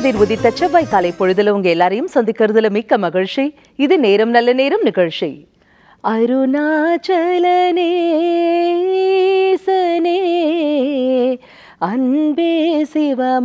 கதிர் உதித்த செவ்வாய் காலை பொழுதுல உங்க எல்லாரையும் சந்திக்கிறதுல மிக்க மகிழ்ச்சி இது நேரம் நல்ல நேரம் நிகழ்ச்சி அருணாச்சலனேசனே அன்பே சிவமானநாதனே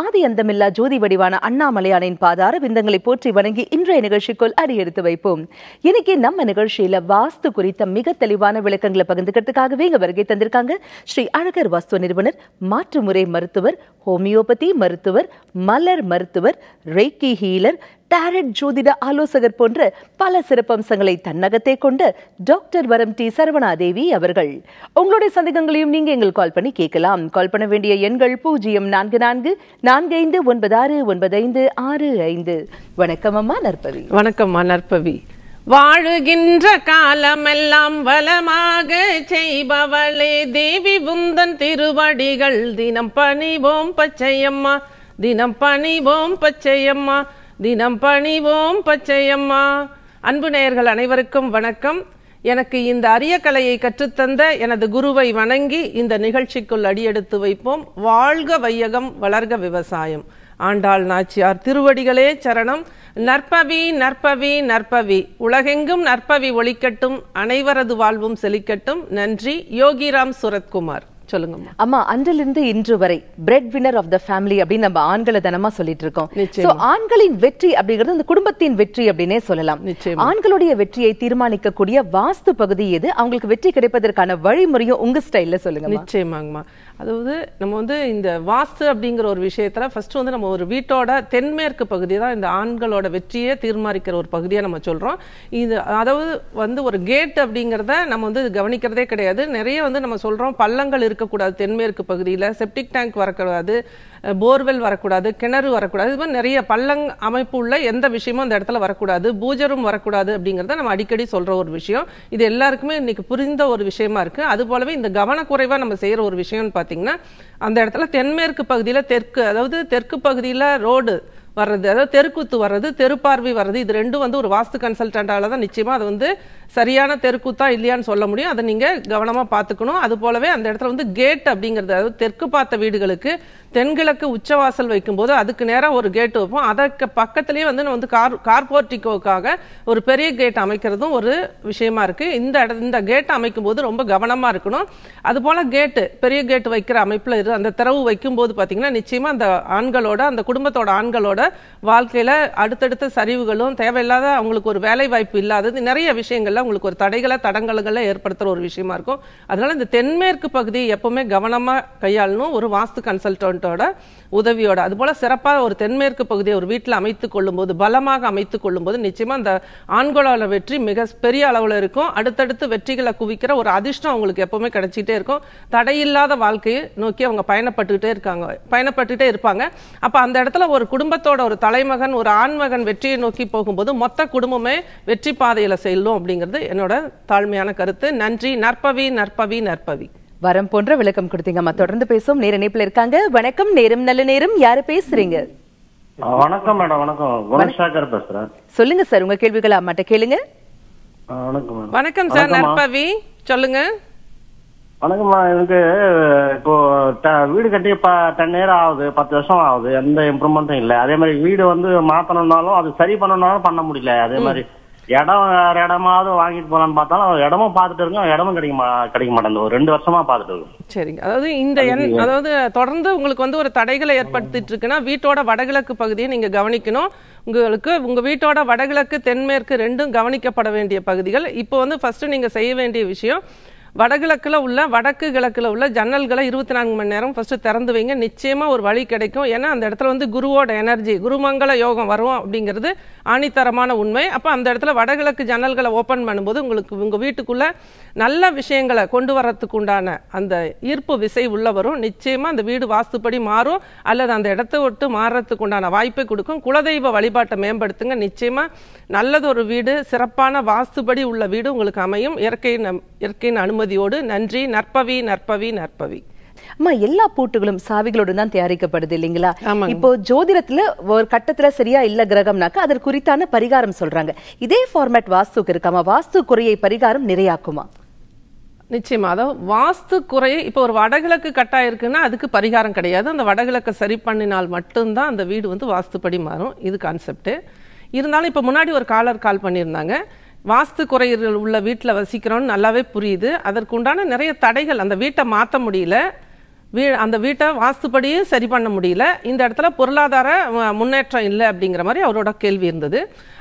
ஆதி அந்தமில்லா ஜோதி வடிவான அண்ணாமலையானின் பாதார விந்தங்களை போற்றி வணங்கி இன்றைய நிகழ்ச்சிக்குள் அடியெடுத்து வைப்போம் இன்னைக்கு நம்ம நிகழ்ச்சியில வாஸ்து குறித்த மிக தெளிவான விளக்கங்களை பகிர்ந்துக்கிறதுக்காகவே இங்க வருகை தந்திருக்காங்க ஸ்ரீ அழகர் வாஸ்து நிறுவனர் மாற்றுமுறை மருத்துவர் ஹோமியோபதி மருத்துவர் மலர் மருத்துவர் ரெய்கி ஹீலர் டேரட் ஜோதிட ஆலோசகர் போன்ற பல சிறப்பம்சங்களை தன்னகத்தை கொண்ட டாக்டர் வரம் டி சரவணாதேவி அவர்கள் உங்களுடைய சந்தேகங்களையும் நீங்க எங்கள் கால் பண்ணி கேட்கலாம் கால் பண்ண வேண்டிய எண்கள் பூஜ்ஜியம் நான்கு நான்கு நான்கைந்து ஒன்பதாறு ஐந்து ஆறு ஐந்து வணக்கம் அம்மா நற்பவி வணக்கம் நற்பவி வாழுகின்ற காலமெல்லாம் வளமாக செய்பவளே தேவி புந்தன் திருவடிகள் தினம் பணிவோம் பச்சையம்மா தினம் பணிவோம் பச்சையம்மா தினம் பணிவோம் பச்சையம்மா அன்பு நேயர்கள் அனைவருக்கும் வணக்கம் எனக்கு இந்த அரிய கலையை கற்றுத்தந்த எனது குருவை வணங்கி இந்த நிகழ்ச்சிக்குள் அடியெடுத்து வைப்போம் வாழ்க வையகம் வளர்க விவசாயம் ஆண்டாள் நாச்சியார் திருவடிகளே சரணம் நற்பவி நற்பவி நற்பவி உலகெங்கும் நற்பவி ஒழிக்கட்டும் அனைவரது வாழ்வும் செழிக்கட்டும் நன்றி யோகிராம் சுரத்குமார் சொல்லுங்க அம்மா அன்றிலிருந்து இன்று வரை bread winner of the family அப்படின்னு நம்ம ஆண்களை தனமா சொல்லிட்டு இருக்கோம் ஸோ ஆண்களின் வெற்றி அப்படிங்கிறது இந்த குடும்பத்தின் வெற்றி அப்படின்னே சொல்லலாம் ஆண்களுடைய வெற்றியை தீர்மானிக்கக்கூடிய வாஸ்து பகுதி எது அவங்களுக்கு வெற்றி கிடைப்பதற்கான வழிமுறையும் உங்க ஸ்டைல்ல சொல்லுங்க நிச்சயமாங்கம்மா அதாவது நம்ம வந்து இந்த வாஸ்து அப்படிங்கிற ஒரு விஷயத்துல ஃபர்ஸ்ட் வந்து நம்ம ஒரு வீட்டோட தென்மேற்கு பகுதி தான் இந்த ஆண்களோட வெற்றியை தீர்மானிக்கிற ஒரு பகுதியை நம்ம சொல்றோம் இது அதாவது வந்து ஒரு கேட் அப்படிங்கிறத நம்ம வந்து கவனிக்கிறதே கிடையாது நிறைய வந்து நம்ம சொல்றோம் பள்ளங்கள் இருக்கு இருக்கக்கூடாது தென்மேற்கு பகுதியில் செப்டிக் டேங்க் வரக்கூடாது போர்வெல் வரக்கூடாது கிணறு வரக்கூடாது இது மாதிரி நிறைய பள்ளங் அமைப்பு உள்ள எந்த விஷயமும் அந்த இடத்துல வரக்கூடாது பூஜரும் வரக்கூடாது அப்படிங்கிறத நம்ம அடிக்கடி சொல்கிற ஒரு விஷயம் இது எல்லாருக்குமே இன்னைக்கு புரிந்த ஒரு விஷயமா இருக்குது அது போலவே இந்த கவனக்குறைவாக நம்ம செய்கிற ஒரு விஷயம்னு பார்த்தீங்கன்னா அந்த இடத்துல தென்மேற்கு பகுதியில் தெற்கு அதாவது தெற்கு பகுதியில் ரோடு வர்றது அதாவது தெருக்கூத்து வர்றது தெருப்பார்வை வர்றது இது ரெண்டும் வந்து ஒரு வாஸ்து கன்சல்டண்டால தான் நிச்சயமாக அது வந்து சரியான தெருக்கூத்தா இல்லையான்னு சொல்ல முடியும் அதை நீங்கள் கவனமாக பார்த்துக்கணும் அது போலவே அந்த இடத்துல வந்து கேட் அப்படிங்கிறது அதாவது தெற்கு பார்த்த வீடுகளுக்கு தென்கிழக்கு உச்சவாசல் வைக்கும்போது அதுக்கு நேராக ஒரு கேட்டு வைப்போம் அதற்கு பக்கத்துலேயே வந்து நான் வந்து கார் கார்போர்ட்டிக்கோக்காக ஒரு பெரிய கேட் அமைக்கிறதும் ஒரு விஷயமா இருக்குது இந்த இட இந்த கேட்டை அமைக்கும் போது ரொம்ப கவனமாக இருக்கணும் அது போல் கேட்டு பெரிய கேட் வைக்கிற அமைப்பில் இரு அந்த திறவு வைக்கும்போது பார்த்தீங்கன்னா நிச்சயமாக அந்த ஆண்களோட அந்த குடும்பத்தோட ஆண்களோட வாழ்க்கையில் அடுத்தடுத்த சரிவுகளும் தேவையில்லாத அவங்களுக்கு ஒரு வேலை வாய்ப்பு இல்லாதது நிறைய விஷயங்கள் விஷயங்களில் உங்களுக்கு ஒரு தடைகளை தடங்கல்களை ஏற்படுத்துகிற ஒரு விஷயமா இருக்கும் அதனால இந்த தென்மேற்கு பகுதி எப்பவுமே கவனமாக கையாளணும் ஒரு வாஸ்து கன்சல்டன்ட்டோட உதவியோட அதுபோல சிறப்பாக ஒரு தென்மேற்கு பகுதியை ஒரு வீட்டில் அமைத்து கொள்ளும்போது பலமாக அமைத்துக் கொள்ளும்போது நிச்சயமாக அந்த ஆண்கோள வெற்றி மிக பெரிய அளவில் இருக்கும் அடுத்தடுத்து வெற்றிகளை குவிக்கிற ஒரு அதிர்ஷ்டம் அவங்களுக்கு எப்பவுமே கிடைச்சிட்டே இருக்கும் தடையில்லாத வாழ்க்கையை நோக்கி அவங்க பயணப்பட்டுக்கிட்டே இருக்காங்க பயணப்பட்டுகிட்டே இருப்பாங்க அப்போ அந்த இடத்துல ஒரு குடும்பத்தோட ஒரு தலைமகன் ஒரு ஆண்மகன் வெற்றியை நோக்கி போகும்போது மொத்த குடும்பமே வெற்றி பாதையில் செல்லும் அப்படிங்கிறது அப்படிங்கிறது என்னோட தாழ்மையான கருத்து நன்றி நற்பவி நற்பவி நற்பவி வரம் போன்ற விளக்கம் அம்மா தொடர்ந்து பேசும் நேர இணைப்புல இருக்காங்க வணக்கம் நேரம் நல்ல நேரம் யாரு பேசுறீங்க வணக்கம் மேடம் வணக்கம் குணசாகர் பேசுறேன் சொல்லுங்க சார் உங்க கேள்விகள் அம்மாட்ட கேளுங்க வணக்கம் சார் நற்பவி சொல்லுங்க வணக்கம்மா எனக்கு இப்போ வீடு கட்டி இப்ப டென் இயர் ஆகுது பத்து வருஷம் ஆகுது எந்த இம்ப்ரூவ்மெண்ட்டும் இல்லை அதே மாதிரி வீடு வந்து மாத்தணும்னாலும் அது சரி பண்ணணும்னாலும் பண்ண முடியல அதே மாதிரி இடம் வேற இடமாவது வாங்கிட்டு போலான்னு பார்த்தாலும் இடமும் பார்த்துட்டு இருக்கோம் இடமும் கிடைக்க கிடைக்க மாட்டேங்குது ரெண்டு வருஷமா பார்த்துட்டு இருக்கோம் சரிங்க அதாவது இந்த எண் அதாவது தொடர்ந்து உங்களுக்கு வந்து ஒரு தடைகளை ஏற்படுத்திட்டு இருக்குன்னா வீட்டோட வடகிழக்கு பகுதியை நீங்க கவனிக்கணும் உங்களுக்கு உங்க வீட்டோட வடகிழக்கு தென்மேற்கு ரெண்டும் கவனிக்கப்பட வேண்டிய பகுதிகள் இப்போ வந்து ஃபர்ஸ்ட் நீங்க செய்ய வேண்டிய விஷயம் வடகிழக்கில் உள்ள வடக்கு கிழக்கில் உள்ள ஜன்னல்களை இருபத்தி நான்கு மணி நேரம் ஃபஸ்ட்டு திறந்து வைங்க நிச்சயமாக ஒரு வழி கிடைக்கும் ஏன்னா அந்த இடத்துல வந்து குருவோட எனர்ஜி குருமங்கல யோகம் வரும் அப்படிங்கிறது ஆணித்தரமான உண்மை அப்போ அந்த இடத்துல வடகிழக்கு ஜன்னல்களை ஓப்பன் பண்ணும்போது உங்களுக்கு உங்கள் வீட்டுக்குள்ளே நல்ல விஷயங்களை கொண்டு வரத்துக்கு உண்டான அந்த ஈர்ப்பு விசை உள்ள வரும் நிச்சயமாக அந்த வீடு வாஸ்துப்படி மாறும் அல்லது அந்த இடத்த விட்டு மாறுறதுக்கு உண்டான வாய்ப்பை கொடுக்கும் குலதெய்வ வழிபாட்டை மேம்படுத்துங்க நிச்சயமாக நல்லதொரு வீடு சிறப்பான வாஸ்துபடி உள்ள வீடு உங்களுக்கு அமையும் இயற்கையின் இயற்கையின் அனுமதி அனுமதியோடு நன்றி நற்பவி நற்பவி நற்பவி அம்மா எல்லா பூட்டுகளும் சாவிகளோடு தான் தயாரிக்கப்படுது இல்லைங்களா இப்போ ஜோதிடத்துல ஒரு கட்டத்துல சரியா இல்ல கிரகம்னாக்க அதற்கு குறித்தான பரிகாரம் சொல்றாங்க இதே ஃபார்மேட் வாஸ்துக்கு இருக்காமா வாஸ்து குறையை பரிகாரம் நிறையாக்குமா நிச்சயமா அதாவது வாஸ்து குறையை இப்போ ஒரு வடகிழக்கு கட்டாக இருக்குன்னா அதுக்கு பரிகாரம் கிடையாது அந்த வடகிழக்கை சரி பண்ணினால் மட்டும்தான் அந்த வீடு வந்து வாஸ்துப்படி மாறும் இது கான்செப்ட் இருந்தாலும் இப்போ முன்னாடி ஒரு காலர் கால் பண்ணியிருந்தாங்க வாஸ்து குறையீர்கள் உள்ள வீட்டில் வசிக்கிறோன்னு நல்லாவே புரியுது அதற்குண்டான நிறைய தடைகள் அந்த வீட்டை மாற்ற முடியல வீ அந்த வீட்டை வாஸ்துப்படியும் சரி பண்ண முடியல இந்த இடத்துல பொருளாதார முன்னேற்றம் இல்லை அப்படிங்கிற மாதிரி அவரோட கேள்வி இருந்தது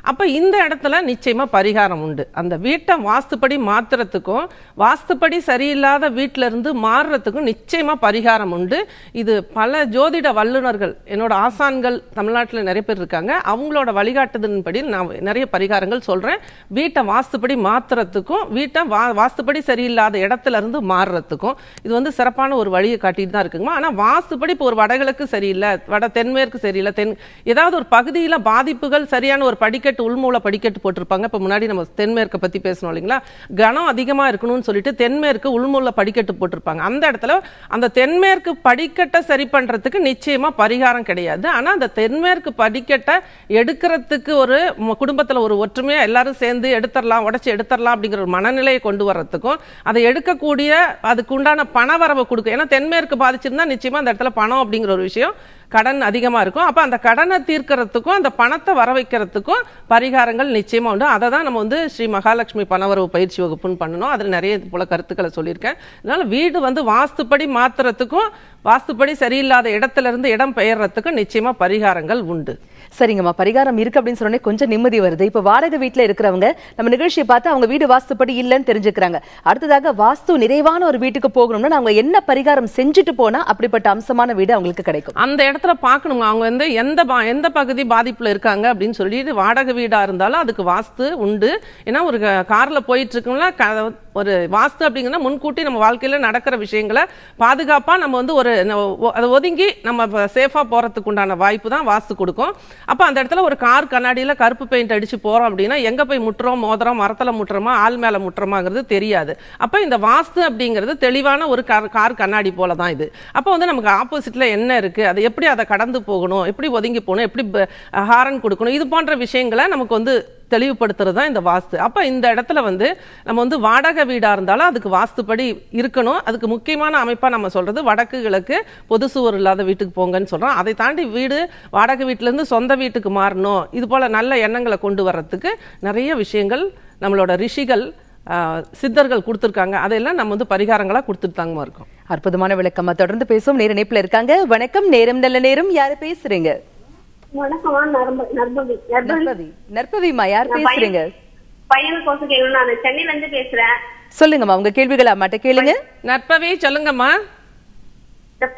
அப்போ இந்த இடத்துல நிச்சயமாக பரிகாரம் உண்டு அந்த வீட்டை வாஸ்துப்படி மாற்றுறதுக்கும் வாஸ்துப்படி சரியில்லாத வீட்டிலருந்து மாறுறதுக்கும் நிச்சயமாக பரிகாரம் உண்டு இது பல ஜோதிட வல்லுநர்கள் என்னோட ஆசான்கள் தமிழ்நாட்டில் நிறைய பேர் இருக்காங்க அவங்களோட வழிகாட்டுதலின்படி நான் நிறைய பரிகாரங்கள் சொல்கிறேன் வீட்டை வாஸ்துப்படி மாற்றுறதுக்கும் வீட்டை வா வாஸ்துப்படி சரியில்லாத இடத்துலேருந்து மாறுறதுக்கும் இது வந்து சிறப்பான ஒரு வழியை கட்டிட்டு தான் இருக்குங்க ஆனால் வாசுபடி இப்போ ஒரு வடகிழக்கு சரியில்லை வட தென்மேற்கு சரியில்லை தென் ஏதாவது ஒரு பகுதியில் பாதிப்புகள் சரியான ஒரு படிக்கட்டு உள்மூல படிக்கட்டு போட்டிருப்பாங்க இப்போ முன்னாடி நம்ம தென்மேற்கை பற்றி பேசணும் இல்லைங்களா கனம் அதிகமாக இருக்கணும்னு சொல்லிட்டு தென்மேற்கு உள்மூல படிக்கட்டு போட்டிருப்பாங்க அந்த இடத்துல அந்த தென்மேற்கு படிக்கட்டை சரி பண்ணுறதுக்கு நிச்சயமாக பரிகாரம் கிடையாது ஆனால் அந்த தென்மேற்கு படிக்கட்டை எடுக்கிறதுக்கு ஒரு குடும்பத்தில் ஒரு ஒற்றுமையாக எல்லாரும் சேர்ந்து எடுத்துடலாம் உடச்சி எடுத்துடலாம் அப்படிங்கிற ஒரு மனநிலையை கொண்டு வர்றதுக்கும் அதை எடுக்கக்கூடிய அதுக்கு உண்டான வரவை கொடுக்கும் ஏன்னா தென்மேற்கு பேருக்கு பாதிச்சிருந்தா நிச்சயமா அந்த இடத்துல பணம் அப்படிங்கிற ஒரு விஷயம் கடன் அதிகமாக இருக்கும் அப்போ அந்த கடனை தீர்க்கறதுக்கும் அந்த பணத்தை வர வைக்கிறதுக்கும் பரிகாரங்கள் நிச்சயமாக உண்டு அதை தான் நம்ம வந்து ஸ்ரீ மகாலட்சுமி பணவரவு பயிற்சி வகுப்புன்னு பண்ணணும் அதில் நிறைய போல கருத்துக்களை சொல்லியிருக்கேன் அதனால் வீடு வந்து வாஸ்துப்படி மாற்றுறதுக்கும் வாஸ்துப்படி சரியில்லாத இடத்துல இருந்து இடம் பெயர்றதுக்கும் நிச்சயமாக பரிகாரங்கள் உண்டு சரிங்கம்மா பரிகாரம் இருக்கு அப்படின்னு சொன்னே கொஞ்சம் நிம்மதி வருது இப்போ வாடகை வீட்டில் இருக்கிறவங்க நம்ம நிகழ்ச்சியை பார்த்து அவங்க வீடு வாஸ்துப்படி இல்லைன்னு தெரிஞ்சுக்கிறாங்க அடுத்ததாக வாஸ்து நிறைவான ஒரு வீட்டுக்கு போகணும்னா அவங்க என்ன பரிகாரம் செஞ்சுட்டு போனால் அப்படிப்பட்ட அம்சமான வீடு அவங்களுக்கு கிடைக்கும் அந்த இடத்துல பார்க்கணுங்க அவங்க வந்து எந்த எந்த பகுதி பாதிப்பில் இருக்காங்க அப்படின்னு சொல்லிட்டு வாடகை வீடாக இருந்தாலும் அதுக்கு வாஸ்து உண்டு ஏன்னா ஒரு காரில் போயிட்டு இருக்கோம்ல ஒரு வாஸ்து அப்படிங்கன்னா முன்கூட்டி நம்ம வாழ்க்கையில் நடக்கிற விஷயங்களை பாதுகாப்பாக நம்ம வந்து ஒரு அதை ஒதுங்கி நம்ம சேஃபாக போகிறதுக்கு உண்டான வாய்ப்பு தான் வாஸ்து கொடுக்கும் அப்போ அந்த இடத்துல ஒரு கார் கண்ணாடியில் கருப்பு பெயிண்ட் அடித்து போகிறோம் அப்படின்னா எங்கே போய் முட்டுறோம் மோதிரம் மரத்தில் முட்டுறோமா ஆள் மேலே முட்டுறோமாங்கிறது தெரியாது அப்போ இந்த வாஸ்து அப்படிங்கிறது தெளிவான ஒரு கார் கார் கண்ணாடி போல தான் இது அப்போ வந்து நமக்கு ஆப்போசிட்டில் என்ன இருக்குது அது எப்படி அதை கடந்து போகணும் எப்படி ஒதுங்கி போகணும் எப்படி ஹாரன் கொடுக்கணும் இது போன்ற விஷயங்களை நமக்கு வந்து தெளிவுபடுத்துறது தான் இந்த வாஸ்து அப்போ இந்த இடத்துல வந்து நம்ம வந்து வாடகை வீடாக இருந்தாலும் அதுக்கு வாஸ்துப்படி இருக்கணும் அதுக்கு முக்கியமான அமைப்பாக நம்ம சொல்கிறது வடக்கு கிழக்கு பொது சுவர் இல்லாத வீட்டுக்கு போங்கன்னு சொல்கிறோம் அதை தாண்டி வீடு வாடகை வீட்டிலேருந்து சொந்த வீட்டுக்கு மாறணும் இது போல் நல்ல எண்ணங்களை கொண்டு வர்றதுக்கு நிறைய விஷயங்கள் நம்மளோட ரிஷிகள் சித்தர்கள் கொடுத்துருக்காங்க அதையெல்லாம் நம்ம வந்து பரிகாரங்களாக கொடுத்துட்டு இருக்கும் அற்புதமான விளக்கமாக தொடர்ந்து பேசுவோம் நேர இணைப்பில் இருக்காங்க வணக்கம் நேரம் நல்ல நேரம் யார் பேசுகிறீங்க நற்பவிமா யார் பேசுறீங்க சொல்லுங்கம்மா உங்க கேள்விகளை அம்மாட்ட கேளுங்க நற்பவி சொல்லுங்கம்மா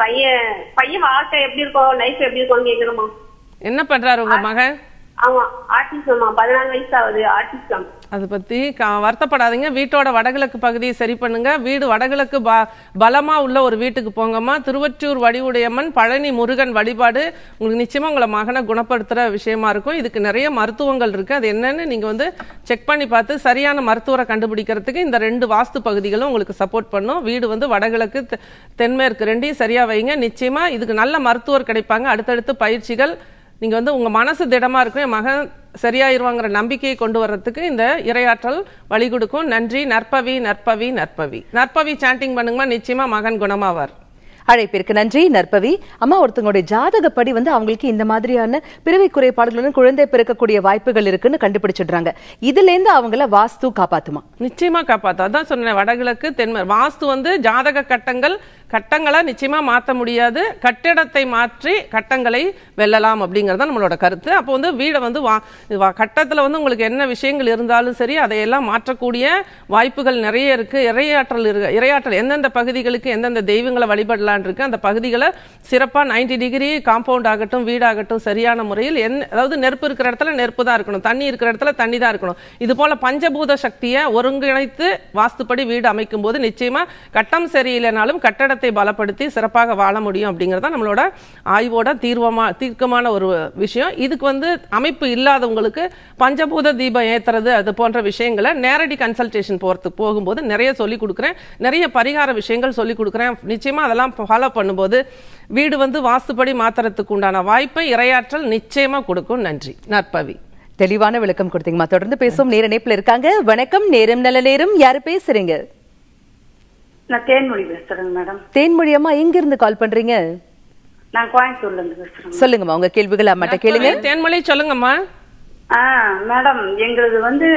பையன் பையன் வாழ்க்கை எப்படி இருக்கும் லைஃப் எப்படி இருக்கும் கேக்குறோமா என்ன பண்றாரு உங்க மகன் அது பத்தி வருத்தப்படாதீங்க வீட்டோட வடகிழக்கு பகுதியை சரி பண்ணுங்க வீடு வடகிழக்கு பலமா உள்ள ஒரு வீட்டுக்கு போங்கம்மா திருவற்றூர் வடிவுடையம்மன் பழனி முருகன் வழிபாடு உங்களுக்கு நிச்சயமா உங்களை மகனை குணப்படுத்துற விஷயமா இருக்கும் இதுக்கு நிறைய மருத்துவங்கள் இருக்கு அது என்னன்னு நீங்க வந்து செக் பண்ணி பார்த்து சரியான மருத்துவரை கண்டுபிடிக்கிறதுக்கு இந்த ரெண்டு வாஸ்து பகுதிகளும் உங்களுக்கு சப்போர்ட் பண்ணும் வீடு வந்து வடகிழக்கு தென்மேற்கு ரெண்டையும் சரியா வைங்க நிச்சயமா இதுக்கு நல்ல மருத்துவர் கிடைப்பாங்க அடுத்தடுத்து பயிற்சிகள் நீங்கள் வந்து உங்கள் மனசு திடமாக இருக்கும் என் மகன் சரியாயிருவாங்கிற நம்பிக்கையை கொண்டு வர்றதுக்கு இந்த இரையாற்றல் வழி கொடுக்கும் நன்றி நற்பவி நற்பவி நற்பவி நற்பவி சாண்டிங் பண்ணுங்கம்மா நிச்சயமாக மகன் குணமாவார் அழைப்பிற்கு நன்றி நற்பவி அம்மா ஒருத்தங்களுடைய ஜாதகப்படி வந்து அவங்களுக்கு இந்த மாதிரியான பிறவி குறைபாடுகளுடன் குழந்தை பிறக்கக்கூடிய வாய்ப்புகள் இருக்குன்னு கண்டுபிடிச்சிடுறாங்க இதுலேருந்து அவங்கள வாஸ்து காப்பாத்துமா நிச்சயமா காப்பாத்தும் அதான் சொன்னேன் வடகிழக்கு தென்மர் வாஸ்து வந்து ஜாதக கட்டங்கள் கட்டங்களை நிச்சயமா மாற்ற முடியாது கட்டிடத்தை மாற்றி கட்டங்களை வெல்லலாம் அப்படிங்கிறது நம்மளோட கருத்து அப்போ வந்து வீடை வந்து வா கட்டத்தில் வந்து உங்களுக்கு என்ன விஷயங்கள் இருந்தாலும் சரி அதையெல்லாம் மாற்றக்கூடிய வாய்ப்புகள் நிறைய இருக்கு இரையாற்றல் இரையாற்றல் எந்தெந்த பகுதிகளுக்கு எந்தெந்த தெய்வங்களை வழிபடலாம் இருக்கு அந்த பகுதிகளை சிறப்பாக நைன்டி டிகிரி காம்பவுண்ட் ஆகட்டும் வீடாகட்டும் சரியான முறையில் என் அதாவது நெருப்பு இருக்கிற இடத்துல நெருப்பு தான் இருக்கணும் தண்ணி இருக்கிற இடத்துல தண்ணி தான் இருக்கணும் இது போல பஞ்சபூத சக்தியை ஒருங்கிணைத்து வாஸ்துப்படி வீடு அமைக்கும் போது நிச்சயமா கட்டம் சரியில்லைனாலும் கட்டடத்தை பலப்படுத்தி சிறப்பாக வாழ முடியும் அப்படிங்கிறத நம்மளோட ஆய்வோட தீர்வமா தீர்க்கமான ஒரு விஷயம் இதுக்கு வந்து அமைப்பு இல்லாதவங்களுக்கு பஞ்சபூத தீபம் ஏத்துறது அது போன்ற விஷயங்களை நேரடி கன்சல்டேஷன் போகிறதுக்கு போகும்போது நிறைய சொல்லி கொடுக்குறேன் நிறைய பரிகார விஷயங்கள் சொல்லி கொடுக்குறேன் நிச்சயமா அதெல்லாம் ஃபாலோ பண்ணும்போது வீடு வந்து வாஸ்துப்படி மாத்திரத்துக்கு உண்டான வாய்ப்பை இரையாற்றல் நிச்சயமா கொடுக்கும் நன்றி நற்பவி தெளிவான விளக்கம் கொடுத்தீங்கம்மா தொடர்ந்து பேசும் நேர இணைப்பில் இருக்காங்க வணக்கம் நேரம் நல்ல நேரம் யாரு பேசுறீங்க நான் தேன்மொழி பேசுறேங்க மேடம் தேன்மொழி அம்மா எங்க இருந்து கால் பண்றீங்க நான் கோயம்புத்தூர்ல இருந்து பேசுறேன் சொல்லுங்கம்மா உங்க கேள்விகள் அம்மாட்ட கேளுங்க தேன்மொழி சொல்லுங்கம்மா மேடம் எங்களது வந்து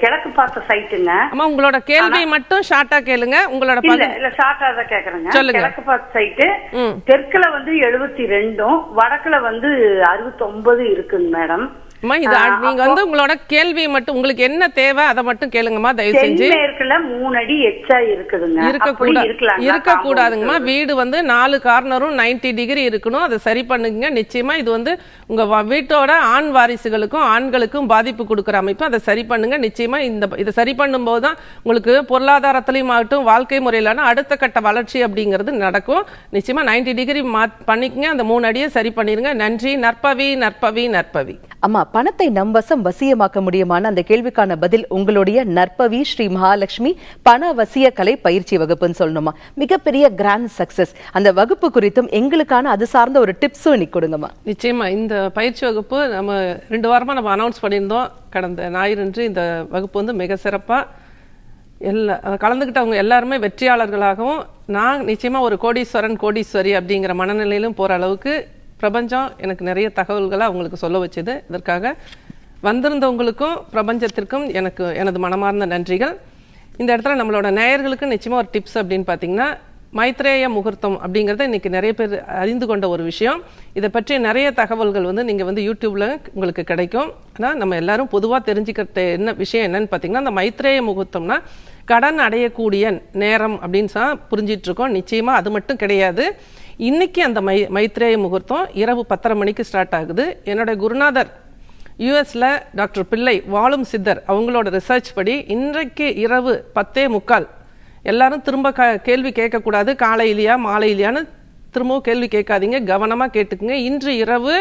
கிழக்கு பார்த்த சைட்டுங்க ஆமா உங்களோட கேள்வி மட்டும் ஷார்ட்டா கேளுங்க உங்களோட இல்ல இல்ல ஷார்ட்டா தான் கேக்குறேங்க கிழக்கு பார்த்த சைட்டு தெற்குல வந்து எழுபத்தி ரெண்டும் வடக்குல வந்து அறுபத்தி ஒன்பது இருக்குங்க மேடம் அம்மா இது நீங்க வந்து உங்களோட கேள்வி மட்டும் உங்களுக்கு என்ன தேவை அதை மட்டும் கேளுங்கம்மா தயவு செஞ்சு மூணு அடி எச்சா இருக்குதுங்க இருக்கக்கூடாது இருக்கக்கூடாதுங்கம்மா வீடு வந்து நாலு கார்னரும் நைன்டி டிகிரி இருக்கணும் அதை சரி பண்ணுங்க நிச்சயமா இது வந்து உங்க வீட்டோட ஆண் வாரிசுகளுக்கும் ஆண்களுக்கும் பாதிப்பு கொடுக்குற அமைப்பு அதை சரி பண்ணுங்க நிச்சயமா இந்த இதை சரி பண்ணும்போது தான் உங்களுக்கு பொருளாதாரத்திலையும் ஆகட்டும் வாழ்க்கை முறையிலான அடுத்த கட்ட வளர்ச்சி அப்படிங்கிறது நடக்கும் நிச்சயமா நைன்டி டிகிரி மாத் பண்ணிக்கங்க அந்த மூணு அடியை சரி பண்ணிடுங்க நன்றி நற்பவி நற்பவி நற்பவி அம்மா பணத்தை நம் வசம் வசியமாக்க முடியுமான அந்த கேள்விக்கான பதில் உங்களுடைய நற்பவி ஸ்ரீ மகாலட்சுமி பண வசிய கலை பயிற்சி வகுப்புன்னு சொல்லணுமா மிகப்பெரிய கிராண்ட் சக்சஸ் அந்த வகுப்பு குறித்தும் எங்களுக்கான அது சார்ந்த ஒரு டிப்ஸும் இன்னைக்கு கொடுங்கம்மா நிச்சயமா இந்த பயிற்சி வகுப்பு நம்ம ரெண்டு வாரமாக நம்ம அனௌன்ஸ் பண்ணியிருந்தோம் கடந்த ஞாயிறன்று இந்த வகுப்பு வந்து மிக சிறப்பாக எல்லா கலந்துக்கிட்டவங்க எல்லாருமே வெற்றியாளர்களாகவும் நான் நிச்சயமாக ஒரு கோடீஸ்வரன் கோடீஸ்வரி அப்படிங்கிற மனநிலையிலும் போகிற அளவுக்கு பிரபஞ்சம் எனக்கு நிறைய தகவல்களை அவங்களுக்கு சொல்ல வச்சது இதற்காக வந்திருந்தவங்களுக்கும் பிரபஞ்சத்திற்கும் எனக்கு எனது மனமார்ந்த நன்றிகள் இந்த இடத்துல நம்மளோட நேயர்களுக்கு நிச்சயமாக ஒரு டிப்ஸ் அப்படின்னு பார்த்தீங்கன்னா மைத்ரேய முகூர்த்தம் அப்படிங்கிறத இன்றைக்கி நிறைய பேர் அறிந்து கொண்ட ஒரு விஷயம் இதை பற்றிய நிறைய தகவல்கள் வந்து நீங்கள் வந்து யூடியூப்பில் உங்களுக்கு கிடைக்கும் ஆனால் நம்ம எல்லாரும் பொதுவாக தெரிஞ்சுக்கிட்ட என்ன விஷயம் என்னன்னு பார்த்தீங்கன்னா அந்த மைத்ரேய முகூர்த்தம்னா கடன் அடையக்கூடிய நேரம் அப்படின்னு புரிஞ்சிட்ருக்கோம் நிச்சயமாக அது மட்டும் கிடையாது இன்றைக்கி அந்த மை மைத்ரேய முகூர்த்தம் இரவு பத்தரை மணிக்கு ஸ்டார்ட் ஆகுது என்னுடைய குருநாதர் யூஎஸில் டாக்டர் பிள்ளை வாழும் சித்தர் அவங்களோட ரிசர்ச் படி இன்றைக்கு இரவு பத்தே முக்கால் எல்லாரும் திரும்ப க கேள்வி கேட்கக்கூடாது காலையிலையா இல்லையான்னு திரும்பவும் கேள்வி கேட்காதீங்க கவனமாக கேட்டுக்குங்க இன்று இரவு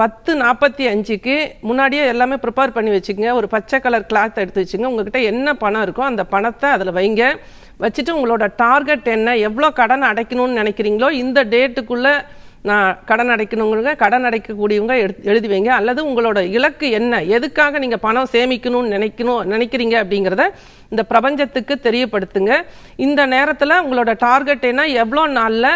பத்து நாற்பத்தி அஞ்சுக்கு முன்னாடியே எல்லாமே ப்ரிப்பேர் பண்ணி வச்சுக்கோங்க ஒரு பச்சை கலர் கிளாத் எடுத்து வச்சுங்க உங்ககிட்ட என்ன பணம் இருக்கோ அந்த பணத்தை அதில் வைங்க வச்சுட்டு உங்களோட டார்கெட் என்ன எவ்வளோ கடன் அடைக்கணும்னு நினைக்கிறீங்களோ இந்த டேட்டுக்குள்ளே நான் கடன் அடைக்கணுங்கிறத கடன் அடைக்கக்கூடியவங்க எடு எழுதுவீங்க அல்லது உங்களோட இலக்கு என்ன எதுக்காக நீங்கள் பணம் சேமிக்கணும்னு நினைக்கணும் நினைக்கிறீங்க அப்படிங்கிறத இந்த பிரபஞ்சத்துக்கு தெரியப்படுத்துங்க இந்த நேரத்தில் உங்களோட டார்கெட் என்ன எவ்வளோ நாளில்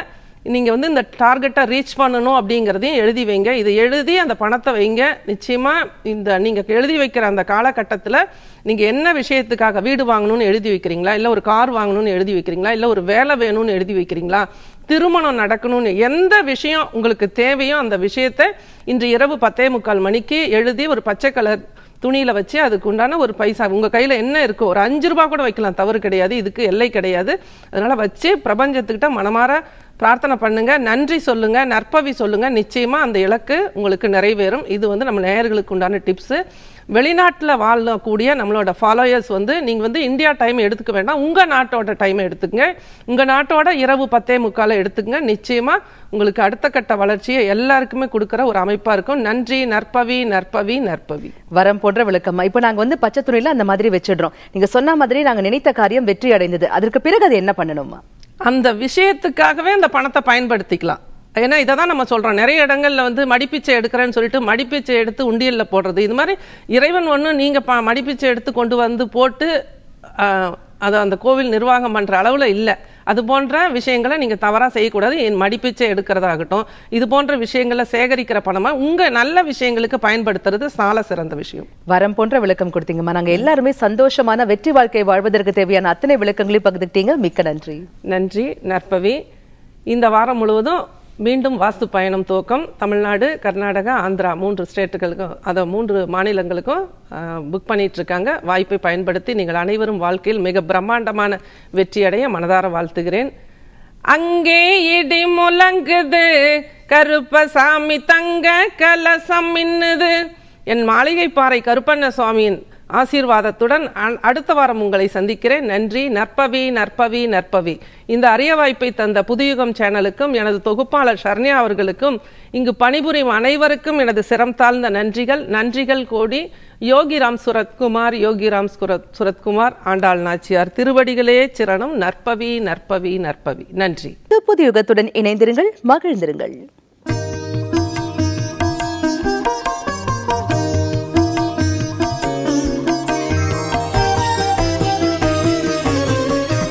நீங்கள் வந்து இந்த டார்கெட்டை ரீச் பண்ணணும் அப்படிங்கிறதையும் எழுதி வைங்க இதை எழுதி அந்த பணத்தை வைங்க நிச்சயமாக இந்த நீங்கள் எழுதி வைக்கிற அந்த காலகட்டத்தில் நீங்கள் என்ன விஷயத்துக்காக வீடு வாங்கணும்னு எழுதி வைக்கிறீங்களா இல்லை ஒரு கார் வாங்கணும்னு எழுதி வைக்கிறீங்களா இல்லை ஒரு வேலை வேணும்னு எழுதி வைக்கிறீங்களா திருமணம் நடக்கணும்னு எந்த விஷயம் உங்களுக்கு தேவையோ அந்த விஷயத்தை இன்று இரவு பத்தே முக்கால் மணிக்கு எழுதி ஒரு பச்சை கலர் துணியில் வச்சு அதுக்கு உண்டான ஒரு பைசா உங்கள் கையில் என்ன இருக்கோ ஒரு அஞ்சு ரூபா கூட வைக்கலாம் தவறு கிடையாது இதுக்கு எல்லை கிடையாது அதனால் வச்சு பிரபஞ்சத்துக்கிட்ட மனமாற பிரார்த்தனை பண்ணுங்கள் நன்றி சொல்லுங்கள் நற்பவி சொல்லுங்கள் நிச்சயமாக அந்த இலக்கு உங்களுக்கு நிறைவேறும் இது வந்து நம்ம நேயர்களுக்கு உண்டான டிப்ஸு வெளிநாட்டில் வாழக்கூடிய நம்மளோட ஃபாலோயர்ஸ் வந்து நீங்கள் வந்து இந்தியா டைம் எடுத்துக்க வேண்டாம் உங்கள் நாட்டோட டைம் எடுத்துக்கங்க உங்கள் நாட்டோட இரவு பத்தே முக்கால் எடுத்துக்கங்க நிச்சயமாக உங்களுக்கு அடுத்த கட்ட வளர்ச்சியை எல்லாருக்குமே கொடுக்குற ஒரு அமைப்பாக இருக்கும் நன்றி நற்பவி நற்பவி நற்பவி வரம் போன்ற விளக்கம் இப்போ நாங்கள் வந்து பச்சை அந்த மாதிரி வச்சிடுறோம் நீங்கள் சொன்ன மாதிரி நாங்கள் நினைத்த காரியம் வெற்றி அடைந்தது அதற்கு பிறகு அது என்ன பண்ணணுமா அந்த விஷயத்துக்காகவே அந்த பணத்தை பயன்படுத்திக்கலாம் ஏன்னா இதை தான் நம்ம சொல்கிறோம் நிறைய இடங்களில் வந்து மடிப்பிச்சை எடுக்கிறேன்னு சொல்லிட்டு மடிப்பிச்சை எடுத்து உண்டியலில் போடுறது இது மாதிரி இறைவன் ஒன்று நீங்கள் ப மடிப்பிச்சை எடுத்து கொண்டு வந்து போட்டு அதை அந்த கோவில் நிர்வாகம் பண்ணுற அளவில் இல்லை அது போன்ற விஷயங்களை நீங்கள் தவறாக செய்யக்கூடாது என் மடிப்பிச்சை எடுக்கிறதாகட்டும் இது போன்ற விஷயங்களை சேகரிக்கிற பணமாக உங்கள் நல்ல விஷயங்களுக்கு பயன்படுத்துறது சால சிறந்த விஷயம் வரம் போன்ற விளக்கம் கொடுத்தீங்கம்மா நாங்கள் எல்லாருமே சந்தோஷமான வெற்றி வாழ்க்கையை வாழ்வதற்கு தேவையான அத்தனை விளக்கங்களையும் பகிர்ந்துக்கிட்டீங்க மிக்க நன்றி நன்றி நற்பவி இந்த வாரம் முழுவதும் மீண்டும் வாஸ்து பயணம் துவக்கம் தமிழ்நாடு கர்நாடகா ஆந்திரா மூன்று ஸ்டேட்டுகளுக்கும் அதை மூன்று மாநிலங்களுக்கும் புக் பண்ணிகிட்ருக்காங்க வாய்ப்பை பயன்படுத்தி நீங்கள் அனைவரும் வாழ்க்கையில் மிக பிரம்மாண்டமான வெற்றியடைய மனதார வாழ்த்துகிறேன் அங்கே இடி முழங்குது கருப்பசாமி தங்க கலசம் மின்னுது என் மாளிகை பாறை கருப்பண்ண சுவாமியின் ஆசீர்வாதத்துடன் அடுத்த வாரம் உங்களை சந்திக்கிறேன் நன்றி நற்பவி நற்பவி நற்பவி இந்த அரிய வாய்ப்பை தந்த புதுயுகம் சேனலுக்கும் எனது தொகுப்பாளர் ஷர்ணியா அவர்களுக்கும் இங்கு பணிபுரியும் அனைவருக்கும் எனது சிரம் தாழ்ந்த நன்றிகள் நன்றிகள் கோடி யோகிராம் சுரத்குமார் யோகிராம் சுரத் சுரத்குமார் ஆண்டாள் நாச்சியார் திருவடிகளே சிரணம் நற்பவி நற்பவி நற்பவி நன்றி புது யுகத்துடன் இணைந்திருங்கள் மகிழ்ந்திருங்கள்